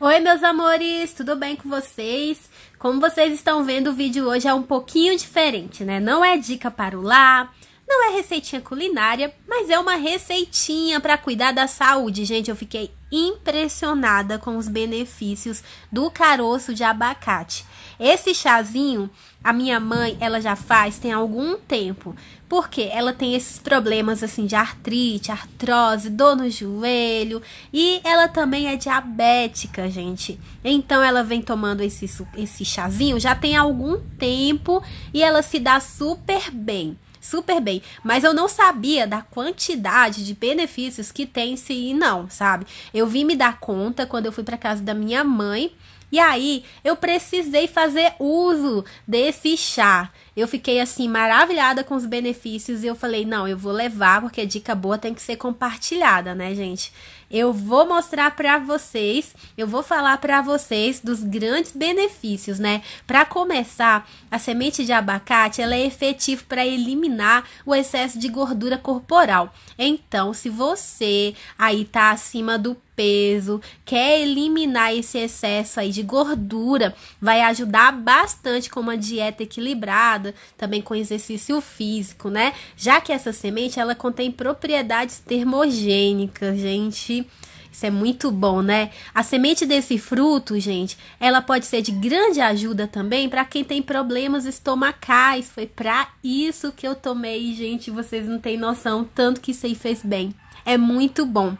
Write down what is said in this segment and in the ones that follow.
Oi, meus amores, tudo bem com vocês? Como vocês estão vendo, o vídeo hoje é um pouquinho diferente, né? Não é dica para o lar, não é receitinha culinária, mas é uma receitinha para cuidar da saúde. Gente, eu fiquei impressionada com os benefícios do caroço de abacate. Esse chazinho, a minha mãe, ela já faz tem algum tempo, porque ela tem esses problemas assim de artrite, artrose, dor no joelho, e ela também é diabética, gente. Então ela vem tomando esse esse chazinho já tem algum tempo e ela se dá super bem super bem, mas eu não sabia da quantidade de benefícios que tem se ir não, sabe? Eu vim me dar conta quando eu fui para casa da minha mãe, e aí eu precisei fazer uso desse chá. Eu fiquei assim maravilhada com os benefícios e eu falei: "Não, eu vou levar, porque dica boa tem que ser compartilhada, né, gente? Eu vou mostrar para vocês, eu vou falar para vocês dos grandes benefícios, né? Para começar, a semente de abacate, ela é efetiva para eliminar o excesso de gordura corporal. Então, se você aí tá acima do peso, quer eliminar esse excesso aí de gordura, vai ajudar bastante com uma dieta equilibrada também com exercício físico, né? Já que essa semente ela contém propriedades termogênicas, gente. Isso é muito bom, né? A semente desse fruto, gente, ela pode ser de grande ajuda também para quem tem problemas estomacais. Foi para isso que eu tomei, gente. Vocês não têm noção tanto que isso aí fez bem. É muito bom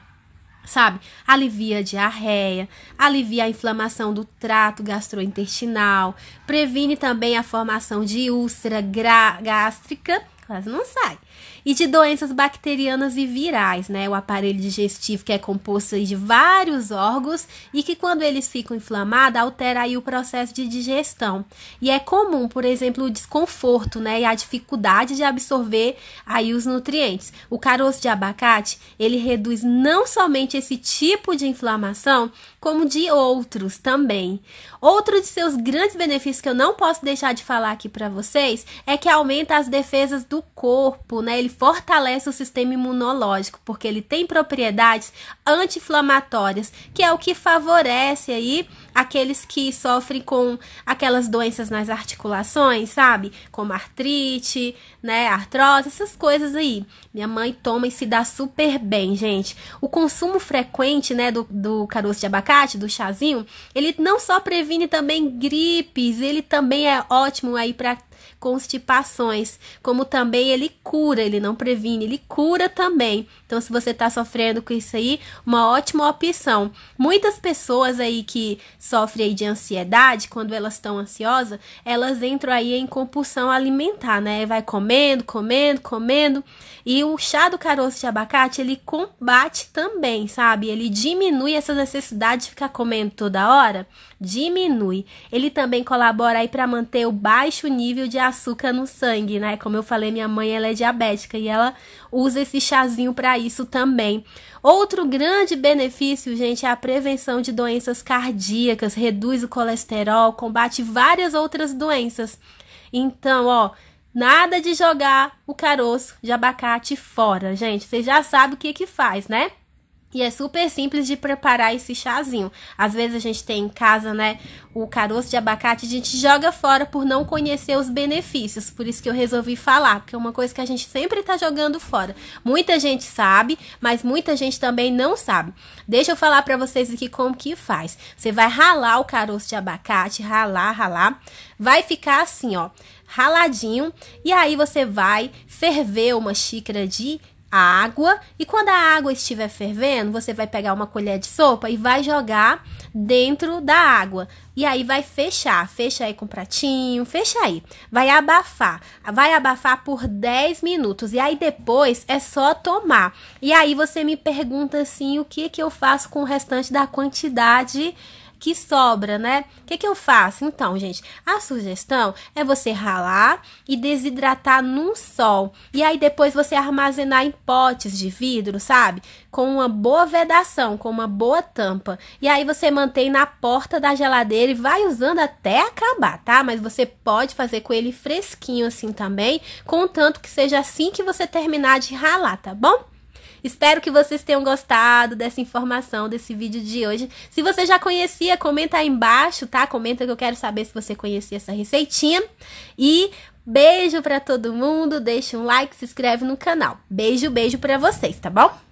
sabe? Alivia a diarreia, alivia a inflamação do trato gastrointestinal, previne também a formação de úlcera gástrica Quase não sai. E de doenças bacterianas e virais, né? O aparelho digestivo que é composto de vários órgãos e que quando eles ficam inflamados, altera aí o processo de digestão. E é comum, por exemplo, o desconforto, né? E a dificuldade de absorver aí os nutrientes. O caroço de abacate, ele reduz não somente esse tipo de inflamação, como de outros também. Outro de seus grandes benefícios que eu não posso deixar de falar aqui para vocês é que aumenta as defesas do do corpo, né? Ele fortalece o sistema imunológico, porque ele tem propriedades anti-inflamatórias, que é o que favorece aí aqueles que sofrem com aquelas doenças nas articulações, sabe? Como artrite, né, artrose, essas coisas aí. Minha mãe toma e se dá super bem, gente. O consumo frequente, né, do, do caroço de abacate, do chazinho, ele não só previne também gripes, ele também é ótimo aí para constipações, como também ele cura, ele não previne, ele cura também. Então, se você está sofrendo com isso aí, uma ótima opção. Muitas pessoas aí que sofrem aí de ansiedade, quando elas estão ansiosas, elas entram aí em compulsão alimentar, né? Vai comendo, comendo, comendo. E o chá do caroço de abacate, ele combate também, sabe? Ele diminui essa necessidade de ficar comendo toda hora, diminui. Ele também colabora aí para manter o baixo nível de de açúcar no sangue, né? Como eu falei, minha mãe ela é diabética e ela usa esse chazinho para isso também. Outro grande benefício, gente, é a prevenção de doenças cardíacas, reduz o colesterol, combate várias outras doenças. Então, ó, nada de jogar o caroço de abacate fora, gente. Você já sabe o que que faz, né? E é super simples de preparar esse chazinho. Às vezes a gente tem em casa, né, o caroço de abacate, a gente joga fora por não conhecer os benefícios. Por isso que eu resolvi falar, porque é uma coisa que a gente sempre tá jogando fora. Muita gente sabe, mas muita gente também não sabe. Deixa eu falar para vocês aqui como que faz. Você vai ralar o caroço de abacate, ralar, ralar. Vai ficar assim, ó, raladinho, e aí você vai ferver uma xícara de a água e quando a água estiver fervendo, você vai pegar uma colher de sopa e vai jogar dentro da água. E aí vai fechar, fecha aí com um pratinho, fecha aí. Vai abafar. Vai abafar por 10 minutos e aí depois é só tomar. E aí você me pergunta assim, o que que eu faço com o restante da quantidade que sobra, né? O que, que eu faço? Então, gente, a sugestão é você ralar e desidratar num sol. E aí depois você armazenar em potes de vidro, sabe? Com uma boa vedação, com uma boa tampa. E aí você mantém na porta da geladeira e vai usando até acabar, tá? Mas você pode fazer com ele fresquinho assim também, contanto que seja assim que você terminar de ralar, tá bom? Espero que vocês tenham gostado dessa informação, desse vídeo de hoje. Se você já conhecia, comenta aí embaixo, tá? Comenta que eu quero saber se você conhecia essa receitinha. E beijo para todo mundo, deixa um like, se inscreve no canal. Beijo, beijo para vocês, tá bom?